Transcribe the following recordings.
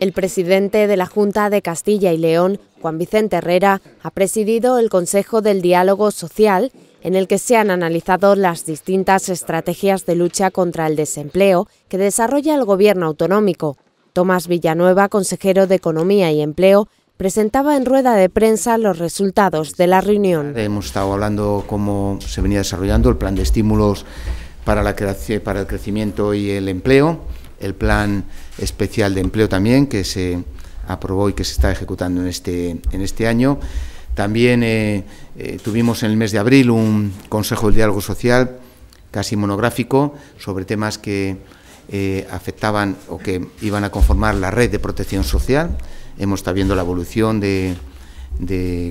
El presidente de la Junta de Castilla y León, Juan Vicente Herrera, ha presidido el Consejo del Diálogo Social, en el que se han analizado las distintas estrategias de lucha contra el desempleo que desarrolla el Gobierno autonómico. Tomás Villanueva, consejero de Economía y Empleo, presentaba en rueda de prensa los resultados de la reunión. Hemos estado hablando cómo se venía desarrollando el plan de estímulos para, la, para el crecimiento y el empleo el plan especial de empleo también, que se aprobó y que se está ejecutando en este, este año. También eh, eh, tuvimos en el mes de abril un Consejo del Diálogo Social casi monográfico sobre temas que eh, afectaban o que iban a conformar la red de protección social. Hemos estado viendo la evolución de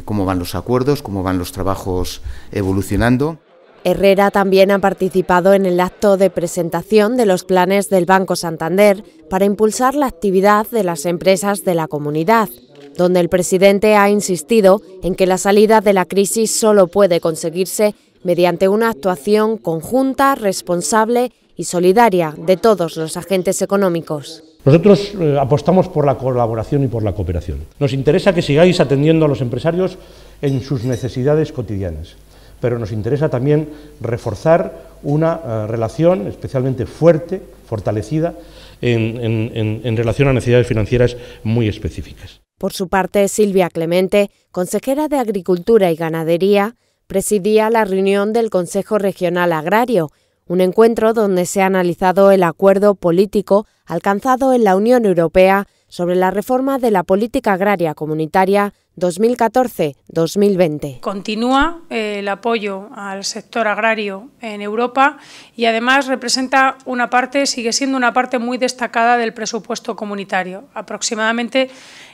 cómo van los acuerdos, cómo van los trabajos evolucionando. Herrera también ha participado en el acto de presentación de los planes del Banco Santander para impulsar la actividad de las empresas de la comunidad, donde el presidente ha insistido en que la salida de la crisis solo puede conseguirse mediante una actuación conjunta, responsable y solidaria de todos los agentes económicos. Nosotros eh, apostamos por la colaboración y por la cooperación. Nos interesa que sigáis atendiendo a los empresarios en sus necesidades cotidianas pero nos interesa también reforzar una eh, relación especialmente fuerte, fortalecida, en, en relación a necesidades financieras muy específicas. Por su parte, Silvia Clemente, consejera de Agricultura y Ganadería, presidía la reunión del Consejo Regional Agrario, un encuentro donde se ha analizado el acuerdo político alcanzado en la Unión Europea sobre la reforma de la política agraria comunitaria 2014-2020. Continúa eh, el apoyo al sector agrario en Europa y además representa una parte, sigue siendo una parte muy destacada del presupuesto comunitario. Aproximadamente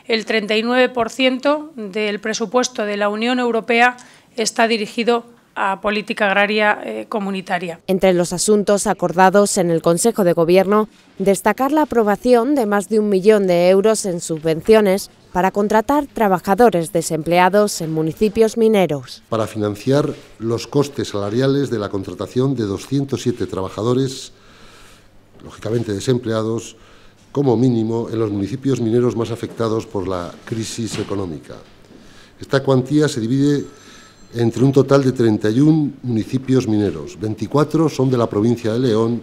el 39% del presupuesto de la Unión Europea está dirigido a política agraria eh, comunitaria. Entre los asuntos acordados en el Consejo de Gobierno, destacar la aprobación de más de un millón de euros en subvenciones para contratar trabajadores desempleados en municipios mineros. Para financiar los costes salariales de la contratación de 207 trabajadores, lógicamente desempleados, como mínimo en los municipios mineros más afectados por la crisis económica. Esta cuantía se divide entre un total de 31 municipios mineros. 24 son de la provincia de León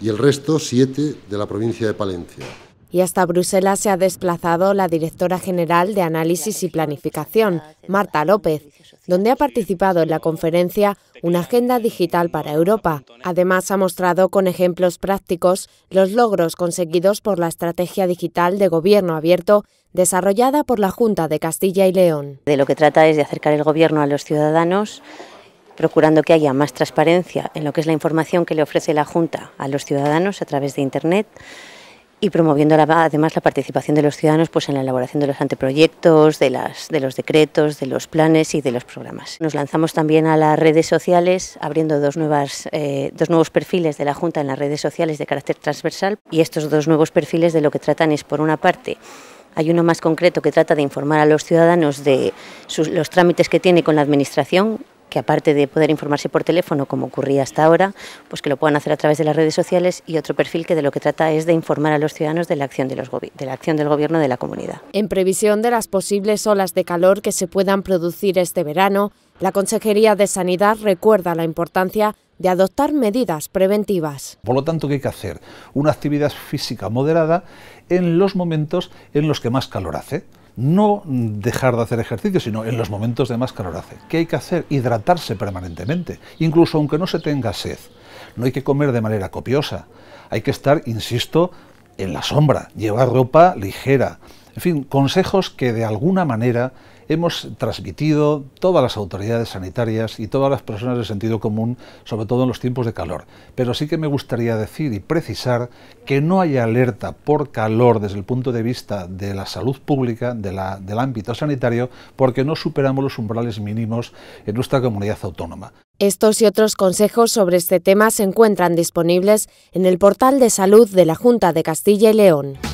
y el resto, 7, de la provincia de Palencia y hasta Bruselas se ha desplazado la directora general de Análisis y Planificación, Marta López, donde ha participado en la conferencia Una Agenda Digital para Europa. Además, ha mostrado con ejemplos prácticos los logros conseguidos por la Estrategia Digital de Gobierno Abierto desarrollada por la Junta de Castilla y León. De lo que trata es de acercar el Gobierno a los ciudadanos procurando que haya más transparencia en lo que es la información que le ofrece la Junta a los ciudadanos a través de Internet, y promoviendo además la participación de los ciudadanos pues, en la elaboración de los anteproyectos, de, las, de los decretos, de los planes y de los programas. Nos lanzamos también a las redes sociales, abriendo dos, nuevas, eh, dos nuevos perfiles de la Junta en las redes sociales de carácter transversal y estos dos nuevos perfiles de lo que tratan es, por una parte, hay uno más concreto que trata de informar a los ciudadanos de los trámites que tiene con la Administración que aparte de poder informarse por teléfono, como ocurría hasta ahora, pues que lo puedan hacer a través de las redes sociales y otro perfil que de lo que trata es de informar a los ciudadanos de la acción, del gobierno de la comunidad. En previsión de las posibles olas de calor que se puedan producir este verano, la Consejería de Sanidad recuerda la importancia de adoptar medidas preventivas. Por lo tanto, que hay que hacer? Una actividad física moderada en los momentos en los que más calor hace no dejar de hacer ejercicio, sino en los momentos de más calor hace. ¿Qué hay que hacer? Hidratarse permanentemente, incluso aunque no se tenga sed. No hay que comer de manera copiosa. Hay que estar, insisto, en la sombra, llevar ropa ligera. En fin, consejos que de alguna manera hemos transmitido todas las autoridades sanitarias y todas las personas de sentido común, sobre todo en los tiempos de calor. Pero sí que me gustaría decir y precisar que no hay alerta por calor desde el punto de vista de la salud pública, de la, del ámbito sanitario, porque no superamos los umbrales mínimos en nuestra comunidad autónoma. Estos y otros consejos sobre este tema se encuentran disponibles en el portal de salud de la Junta de Castilla y León.